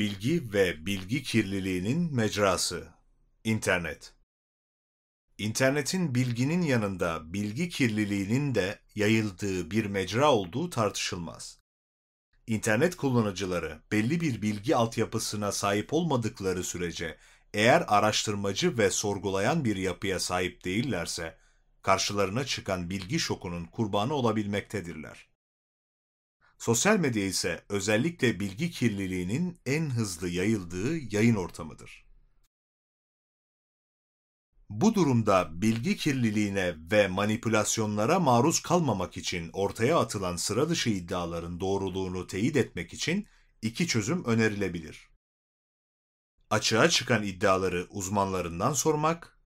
bilgi ve bilgi kirliliğinin mecrası. İnternet. İnternetin bilginin yanında bilgi kirliliğinin de yayıldığı bir mecra olduğu tartışılmaz. İnternet kullanıcıları belli bir bilgi altyapısına sahip olmadıkları sürece eğer araştırmacı ve sorgulayan bir yapıya sahip değillerse karşılarına çıkan bilgi şokunun kurbanı olabilmektedirler. Sosyal medya ise özellikle bilgi kirliliğinin en hızlı yayıldığı yayın ortamıdır. Bu durumda bilgi kirliliğine ve manipülasyonlara maruz kalmamak için ortaya atılan sıra dışı iddiaların doğruluğunu teyit etmek için iki çözüm önerilebilir. Açığa çıkan iddiaları uzmanlarından sormak,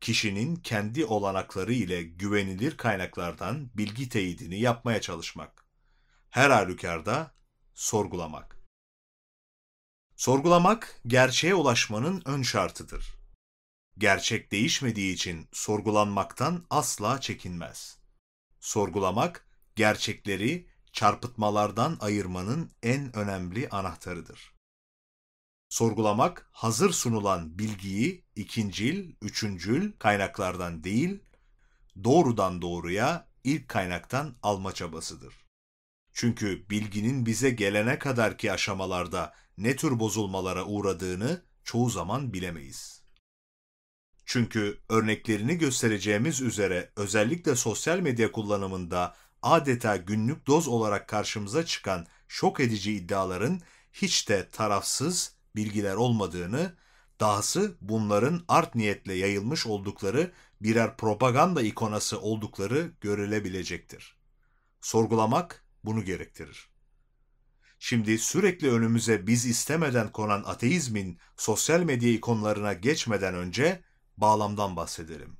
kişinin kendi olanakları ile güvenilir kaynaklardan bilgi teyidini yapmaya çalışmak her halükarda sorgulamak. Sorgulamak gerçeğe ulaşmanın ön şartıdır. Gerçek değişmediği için sorgulanmaktan asla çekinmez. Sorgulamak gerçekleri çarpıtmalardan ayırmanın en önemli anahtarıdır. Sorgulamak hazır sunulan bilgiyi ikincil, üçüncül kaynaklardan değil, doğrudan doğruya ilk kaynaktan alma çabasıdır. Çünkü bilginin bize gelene kadarki aşamalarda ne tür bozulmalara uğradığını çoğu zaman bilemeyiz. Çünkü örneklerini göstereceğimiz üzere özellikle sosyal medya kullanımında adeta günlük doz olarak karşımıza çıkan şok edici iddiaların hiç de tarafsız bilgiler olmadığını, dahası bunların art niyetle yayılmış oldukları birer propaganda ikonası oldukları görülebilecektir. Sorgulamak bunu gerektirir. Şimdi sürekli önümüze biz istemeden konan ateizmin sosyal medya ikonlarına geçmeden önce bağlamdan bahsedelim.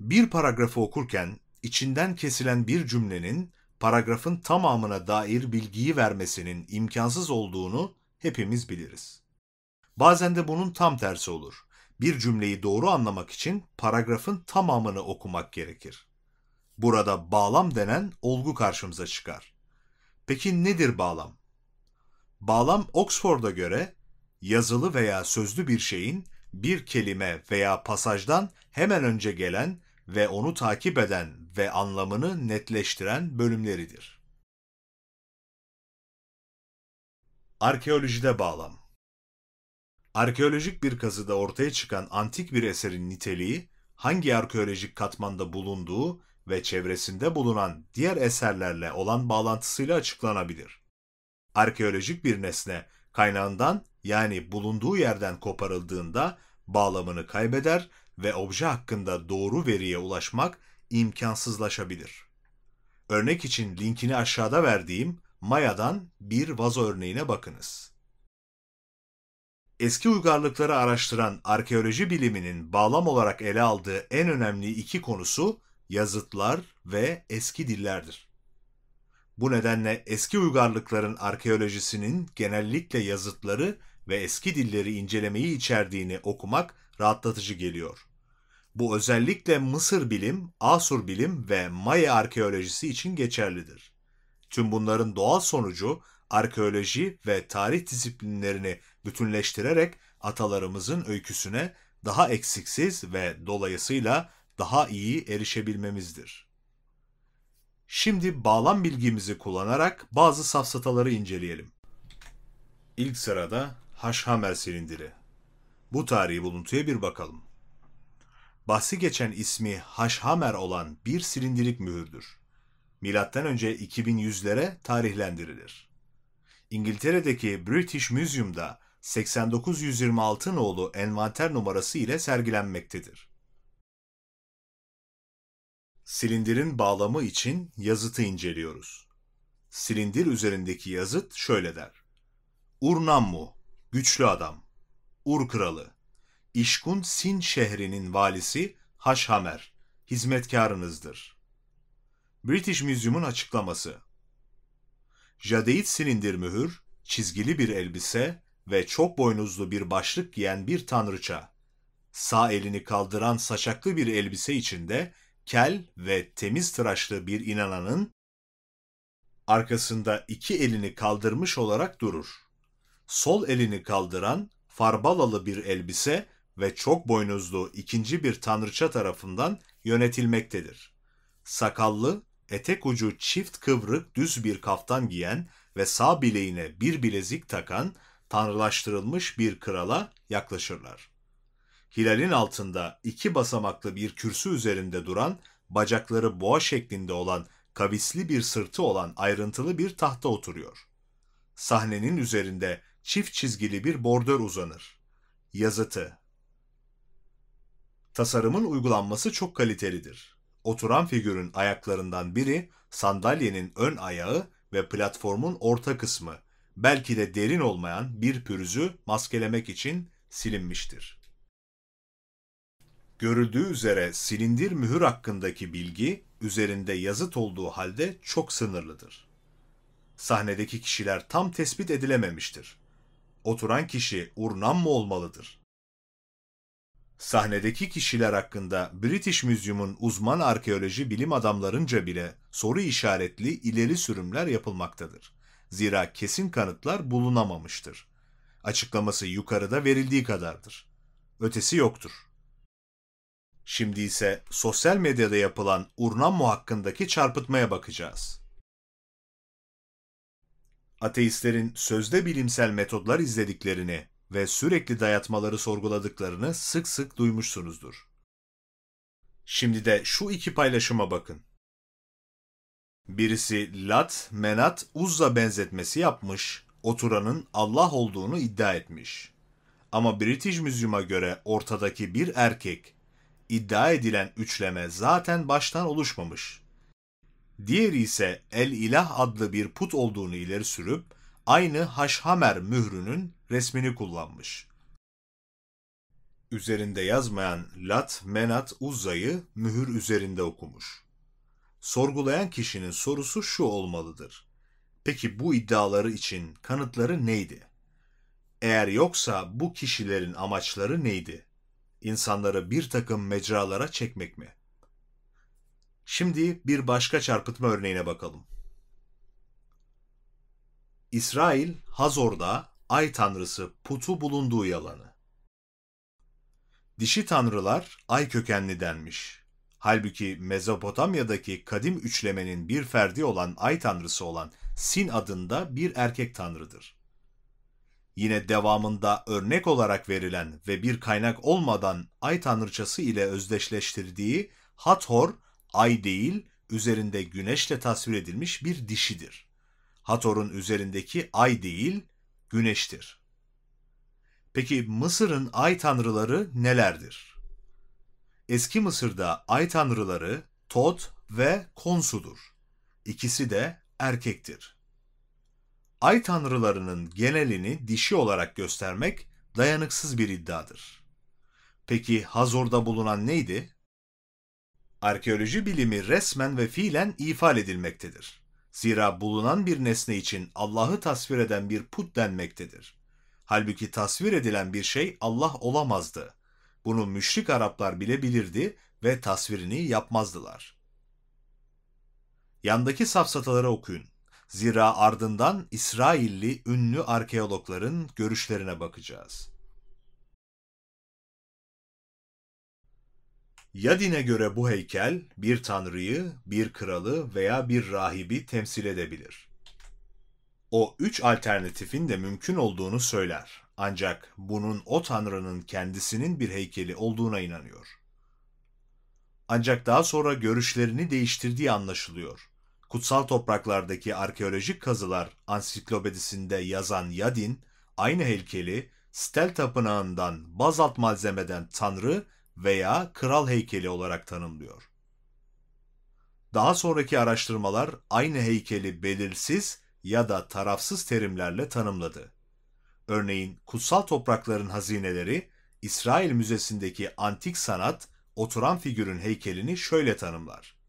Bir paragrafı okurken içinden kesilen bir cümlenin paragrafın tamamına dair bilgiyi vermesinin imkansız olduğunu hepimiz biliriz. Bazen de bunun tam tersi olur. Bir cümleyi doğru anlamak için paragrafın tamamını okumak gerekir. Burada bağlam denen olgu karşımıza çıkar. Peki nedir bağlam? Bağlam Oxford'a göre yazılı veya sözlü bir şeyin bir kelime veya pasajdan hemen önce gelen ve onu takip eden ve anlamını netleştiren bölümleridir. Arkeolojide bağlam Arkeolojik bir kazıda ortaya çıkan antik bir eserin niteliği, hangi arkeolojik katmanda bulunduğu ve çevresinde bulunan diğer eserlerle olan bağlantısıyla açıklanabilir. Arkeolojik bir nesne kaynağından yani bulunduğu yerden koparıldığında bağlamını kaybeder ve obje hakkında doğru veriye ulaşmak imkansızlaşabilir. Örnek için linkini aşağıda verdiğim Maya'dan bir vazo örneğine bakınız. Eski uygarlıkları araştıran arkeoloji biliminin bağlam olarak ele aldığı en önemli iki konusu yazıtlar ve eski dillerdir. Bu nedenle eski uygarlıkların arkeolojisinin genellikle yazıtları ve eski dilleri incelemeyi içerdiğini okumak rahatlatıcı geliyor. Bu özellikle Mısır bilim, Asur bilim ve Maya arkeolojisi için geçerlidir. Tüm bunların doğal sonucu arkeoloji ve tarih disiplinlerini bütünleştirerek atalarımızın öyküsüne daha eksiksiz ve dolayısıyla daha iyi erişebilmemizdir. Şimdi bağlam bilgimizi kullanarak bazı safsataları inceleyelim. İlk sırada Haşhamer silindiri. Bu tarihi buluntuya bir bakalım. Bahsi geçen ismi Haşhamer olan bir silindirik mühürdür. Milattan önce 2100'lere tarihlendirilir. İngiltere'deki British Museum'da 8926 nolu envanter numarası ile sergilenmektedir. Silindirin bağlamı için yazıtı inceliyoruz. Silindir üzerindeki yazıt şöyle der. Urnammu, güçlü adam. Ur kralı. İşkun Sin şehrinin valisi Haşhamer, hizmetkarınızdır. British Museum'un açıklaması. Jadeit silindir mühür, çizgili bir elbise ve çok boynuzlu bir başlık giyen bir tanrıça. Sağ elini kaldıran saçaklı bir elbise içinde kel ve temiz tıraşlı bir inananın arkasında iki elini kaldırmış olarak durur. Sol elini kaldıran farbalalı bir elbise ve çok boynuzlu ikinci bir tanrıça tarafından yönetilmektedir. Sakallı, etek ucu çift kıvrık düz bir kaftan giyen ve sağ bileğine bir bilezik takan tanrılaştırılmış bir krala yaklaşırlar.'' Hilalin altında iki basamaklı bir kürsü üzerinde duran, bacakları boğa şeklinde olan, kavisli bir sırtı olan ayrıntılı bir tahta oturuyor. Sahnenin üzerinde çift çizgili bir bordör uzanır. Yazıtı Tasarımın uygulanması çok kalitelidir. Oturan figürün ayaklarından biri, sandalyenin ön ayağı ve platformun orta kısmı, belki de derin olmayan bir pürüzü maskelemek için silinmiştir. Görüldüğü üzere silindir mühür hakkındaki bilgi üzerinde yazıt olduğu halde çok sınırlıdır. Sahnedeki kişiler tam tespit edilememiştir. Oturan kişi Urnam mı olmalıdır? Sahnedeki kişiler hakkında British Museum'un uzman arkeoloji bilim adamlarınca bile soru işaretli ileri sürümler yapılmaktadır. Zira kesin kanıtlar bulunamamıştır. Açıklaması yukarıda verildiği kadardır. Ötesi yoktur. Şimdi ise sosyal medyada yapılan Urnammo hakkındaki çarpıtmaya bakacağız. Ateistlerin sözde bilimsel metodlar izlediklerini ve sürekli dayatmaları sorguladıklarını sık sık duymuşsunuzdur. Şimdi de şu iki paylaşıma bakın. Birisi Lat, Menat, Uzza benzetmesi yapmış, oturanın Allah olduğunu iddia etmiş. Ama British Museum'a göre ortadaki bir erkek iddia edilen üçleme zaten baştan oluşmamış. Diğeri ise El İlah adlı bir put olduğunu ileri sürüp aynı Haşhamer mührünün resmini kullanmış. Üzerinde yazmayan Lat Menat Uzza'yı mühür üzerinde okumuş. Sorgulayan kişinin sorusu şu olmalıdır. Peki bu iddiaları için kanıtları neydi? Eğer yoksa bu kişilerin amaçları neydi? insanları bir takım mecralara çekmek mi? Şimdi bir başka çarpıtma örneğine bakalım. İsrail, Hazor'da ay tanrısı putu bulunduğu yalanı. Dişi tanrılar ay kökenli denmiş. Halbuki Mezopotamya'daki kadim üçlemenin bir ferdi olan ay tanrısı olan Sin adında bir erkek tanrıdır. Yine devamında örnek olarak verilen ve bir kaynak olmadan ay tanrıçası ile özdeşleştirdiği Hathor, ay değil, üzerinde güneşle tasvir edilmiş bir dişidir. Hathor'un üzerindeki ay değil, güneştir. Peki Mısır'ın ay tanrıları nelerdir? Eski Mısır'da ay tanrıları Tot ve Konsu'dur. İkisi de erkektir ay tanrılarının genelini dişi olarak göstermek dayanıksız bir iddiadır. Peki Hazor'da bulunan neydi? Arkeoloji bilimi resmen ve fiilen ifade edilmektedir. Zira bulunan bir nesne için Allah'ı tasvir eden bir put denmektedir. Halbuki tasvir edilen bir şey Allah olamazdı. Bunu müşrik Araplar bile bilirdi ve tasvirini yapmazdılar. Yandaki safsataları okuyun. Zira ardından İsrailli ünlü arkeologların görüşlerine bakacağız. Yadin'e göre bu heykel bir tanrıyı, bir kralı veya bir rahibi temsil edebilir. O üç alternatifin de mümkün olduğunu söyler. Ancak bunun o tanrının kendisinin bir heykeli olduğuna inanıyor. Ancak daha sonra görüşlerini değiştirdiği anlaşılıyor. Kutsal topraklardaki arkeolojik kazılar ansiklopedisinde yazan Yadin, aynı heykeli Stel Tapınağı'ndan bazalt malzemeden tanrı veya kral heykeli olarak tanımlıyor. Daha sonraki araştırmalar aynı heykeli belirsiz ya da tarafsız terimlerle tanımladı. Örneğin kutsal toprakların hazineleri İsrail Müzesi'ndeki antik sanat oturan figürün heykelini şöyle tanımlar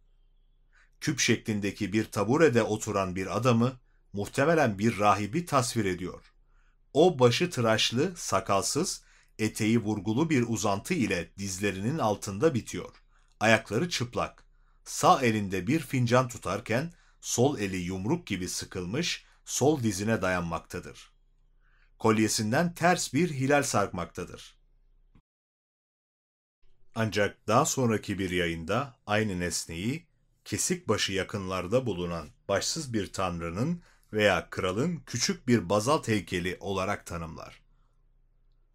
küp şeklindeki bir taburede oturan bir adamı, muhtemelen bir rahibi tasvir ediyor. O başı tıraşlı, sakalsız, eteği vurgulu bir uzantı ile dizlerinin altında bitiyor. Ayakları çıplak. Sağ elinde bir fincan tutarken sol eli yumruk gibi sıkılmış, sol dizine dayanmaktadır. Kolyesinden ters bir hilal sarkmaktadır. Ancak daha sonraki bir yayında aynı nesneyi Kesik başı yakınlarda bulunan başsız bir tanrının veya kralın küçük bir bazalt heykeli olarak tanımlar.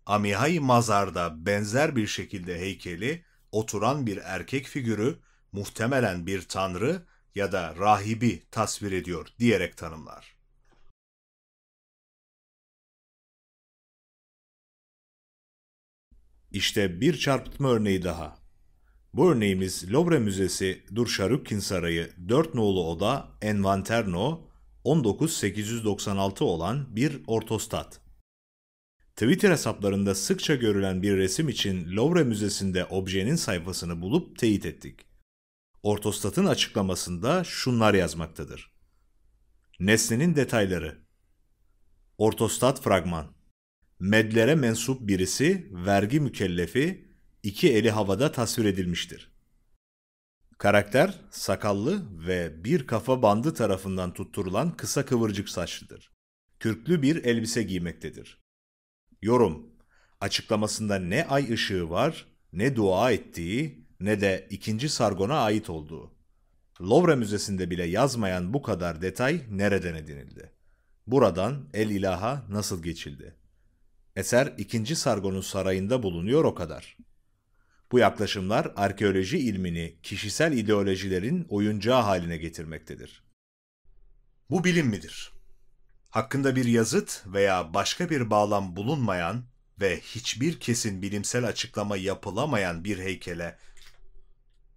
Amihai Mazar'da benzer bir şekilde heykeli, oturan bir erkek figürü, muhtemelen bir tanrı ya da rahibi tasvir ediyor diyerek tanımlar. İşte bir çarpıtma örneği daha. Bu örneğimiz Louvre Müzesi Durşarükin Sarayı 4 nolu oda Envanterno 19896 olan bir ortostat. Twitter hesaplarında sıkça görülen bir resim için Louvre Müzesi'nde objenin sayfasını bulup teyit ettik. Ortostat'ın açıklamasında şunlar yazmaktadır. Nesnenin detayları Ortostat fragman Medlere mensup birisi, vergi mükellefi, iki eli havada tasvir edilmiştir. Karakter sakallı ve bir kafa bandı tarafından tutturulan kısa kıvırcık saçlıdır. Kürklü bir elbise giymektedir. Yorum Açıklamasında ne ay ışığı var, ne dua ettiği, ne de ikinci Sargon'a ait olduğu. Louvre Müzesi'nde bile yazmayan bu kadar detay nereden edinildi? Buradan El ilaha nasıl geçildi? Eser ikinci Sargon'un sarayında bulunuyor o kadar. Bu yaklaşımlar arkeoloji ilmini kişisel ideolojilerin oyuncağı haline getirmektedir. Bu bilim midir? Hakkında bir yazıt veya başka bir bağlam bulunmayan ve hiçbir kesin bilimsel açıklama yapılamayan bir heykele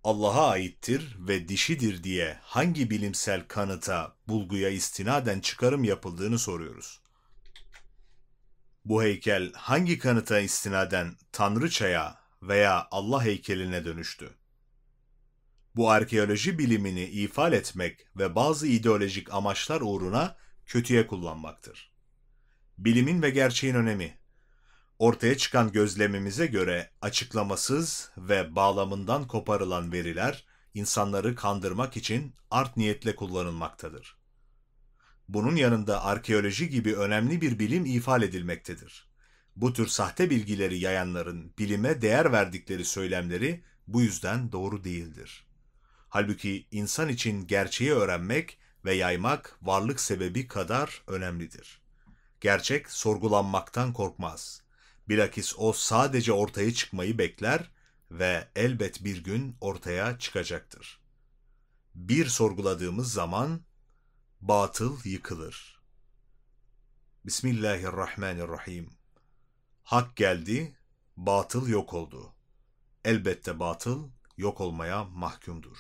Allah'a aittir ve dişidir diye hangi bilimsel kanıta, bulguya istinaden çıkarım yapıldığını soruyoruz. Bu heykel hangi kanıta istinaden tanrıçaya veya Allah heykeline dönüştü. Bu arkeoloji bilimini ifade etmek ve bazı ideolojik amaçlar uğruna kötüye kullanmaktır. Bilimin ve gerçeğin önemi Ortaya çıkan gözlemimize göre açıklamasız ve bağlamından koparılan veriler insanları kandırmak için art niyetle kullanılmaktadır. Bunun yanında arkeoloji gibi önemli bir bilim ifade edilmektedir. Bu tür sahte bilgileri yayanların bilime değer verdikleri söylemleri bu yüzden doğru değildir. Halbuki insan için gerçeği öğrenmek ve yaymak varlık sebebi kadar önemlidir. Gerçek sorgulanmaktan korkmaz. Bilakis o sadece ortaya çıkmayı bekler ve elbet bir gün ortaya çıkacaktır. Bir sorguladığımız zaman batıl yıkılır. Bismillahirrahmanirrahim. Hak geldi, batıl yok oldu. Elbette batıl yok olmaya mahkumdur.